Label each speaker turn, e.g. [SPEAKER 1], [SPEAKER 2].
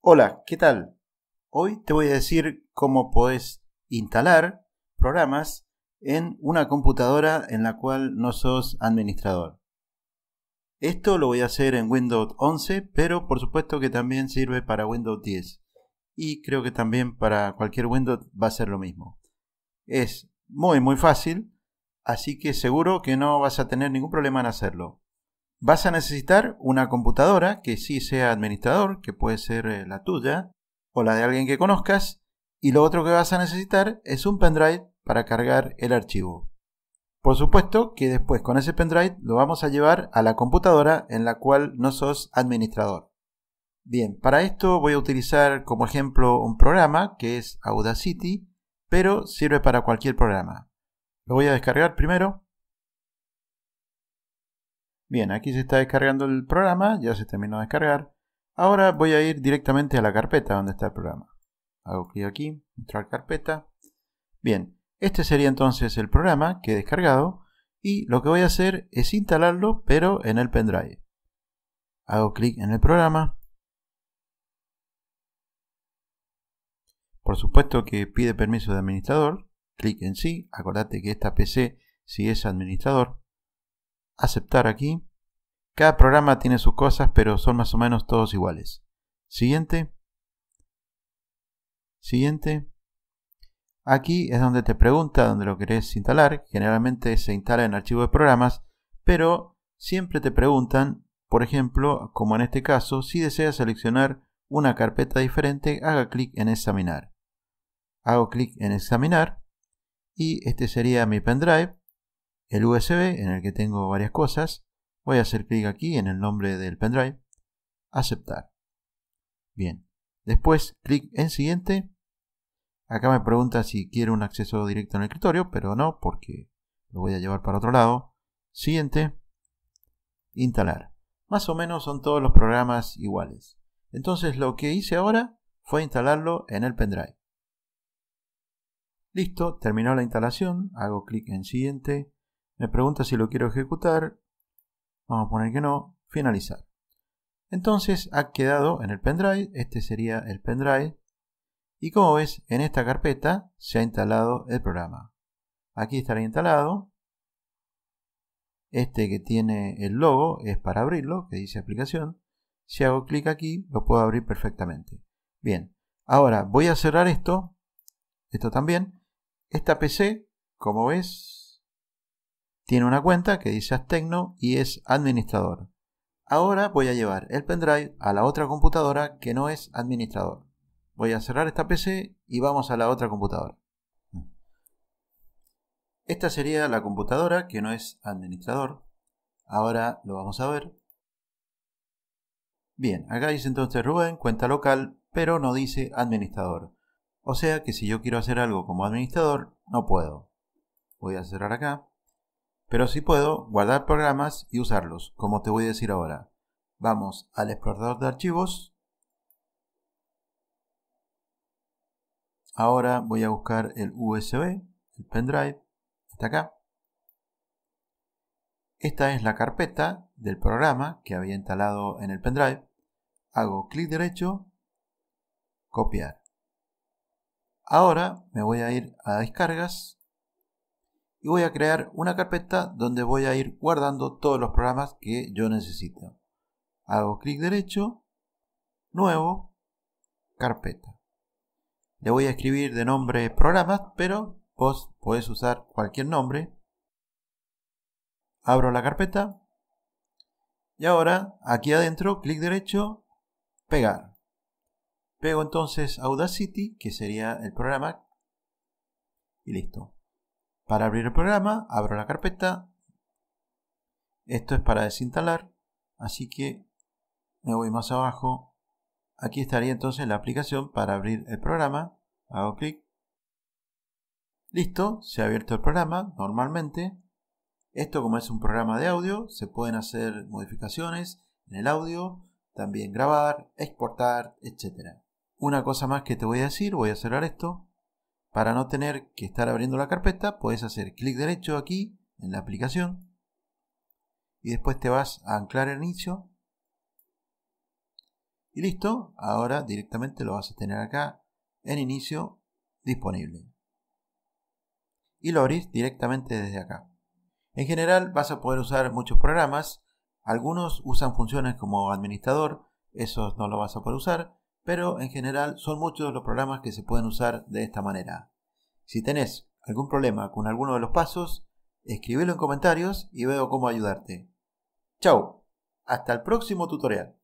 [SPEAKER 1] Hola, ¿qué tal? Hoy te voy a decir cómo podés instalar programas en una computadora en la cual no sos administrador. Esto lo voy a hacer en Windows 11, pero por supuesto que también sirve para Windows 10. Y creo que también para cualquier Windows va a ser lo mismo. Es muy muy fácil, así que seguro que no vas a tener ningún problema en hacerlo. Vas a necesitar una computadora que sí sea administrador, que puede ser eh, la tuya o la de alguien que conozcas, y lo otro que vas a necesitar es un pendrive para cargar el archivo. Por supuesto que después con ese pendrive lo vamos a llevar a la computadora en la cual no sos administrador. Bien, para esto voy a utilizar como ejemplo un programa que es Audacity, pero sirve para cualquier programa. Lo voy a descargar primero. Bien, aquí se está descargando el programa, ya se terminó de descargar. Ahora voy a ir directamente a la carpeta donde está el programa. Hago clic aquí, entrar carpeta. Bien, este sería entonces el programa que he descargado y lo que voy a hacer es instalarlo pero en el pendrive. Hago clic en el programa. Por supuesto que pide permiso de administrador. Clic en sí. Acordate que esta PC sí es administrador aceptar aquí. Cada programa tiene sus cosas, pero son más o menos todos iguales. Siguiente. Siguiente. Aquí es donde te pregunta dónde lo querés instalar. Generalmente se instala en archivo de programas, pero siempre te preguntan, por ejemplo, como en este caso, si deseas seleccionar una carpeta diferente, haga clic en examinar. Hago clic en examinar y este sería mi pendrive, el USB en el que tengo varias cosas. Voy a hacer clic aquí en el nombre del pendrive. Aceptar. Bien. Después clic en siguiente. Acá me pregunta si quiero un acceso directo en el escritorio, pero no, porque lo voy a llevar para otro lado. Siguiente. Instalar. Más o menos son todos los programas iguales. Entonces lo que hice ahora fue instalarlo en el pendrive. Listo, terminó la instalación, hago clic en siguiente, me pregunta si lo quiero ejecutar, Vamos a poner que no. Finalizar. Entonces ha quedado en el pendrive. Este sería el pendrive. Y como ves, en esta carpeta se ha instalado el programa. Aquí estará instalado. Este que tiene el logo es para abrirlo, que dice aplicación. Si hago clic aquí, lo puedo abrir perfectamente. Bien, ahora voy a cerrar esto. Esto también. Esta PC, como ves, tiene una cuenta que dice Astecno y es administrador. Ahora voy a llevar el pendrive a la otra computadora que no es administrador. Voy a cerrar esta PC y vamos a la otra computadora. Esta sería la computadora que no es administrador. Ahora lo vamos a ver. Bien, acá dice entonces Rubén, cuenta local, pero no dice administrador. O sea que si yo quiero hacer algo como administrador, no puedo. Voy a cerrar acá pero sí puedo guardar programas y usarlos, como te voy a decir ahora. Vamos al explorador de archivos. Ahora voy a buscar el USB, el pendrive, está acá. Esta es la carpeta del programa que había instalado en el pendrive. Hago clic derecho, copiar. Ahora me voy a ir a descargas y voy a crear una carpeta donde voy a ir guardando todos los programas que yo necesito. Hago clic derecho, nuevo, carpeta. Le voy a escribir de nombre programas, pero vos podés usar cualquier nombre. Abro la carpeta. Y ahora, aquí adentro, clic derecho, pegar. Pego entonces Audacity, que sería el programa. Y listo. Para abrir el programa, abro la carpeta. Esto es para desinstalar, así que me voy más abajo. Aquí estaría entonces la aplicación para abrir el programa. Hago clic. Listo, se ha abierto el programa normalmente. Esto como es un programa de audio, se pueden hacer modificaciones en el audio, también grabar, exportar, etc. Una cosa más que te voy a decir, voy a cerrar esto. Para no tener que estar abriendo la carpeta, puedes hacer clic derecho aquí en la aplicación y después te vas a anclar el inicio y listo. Ahora directamente lo vas a tener acá en inicio disponible y lo abrís directamente desde acá. En general vas a poder usar muchos programas, algunos usan funciones como administrador, esos no lo vas a poder usar, pero en general son muchos los programas que se pueden usar de esta manera. Si tenés algún problema con alguno de los pasos, escribilo en comentarios y veo cómo ayudarte. ¡Chao! Hasta el próximo tutorial.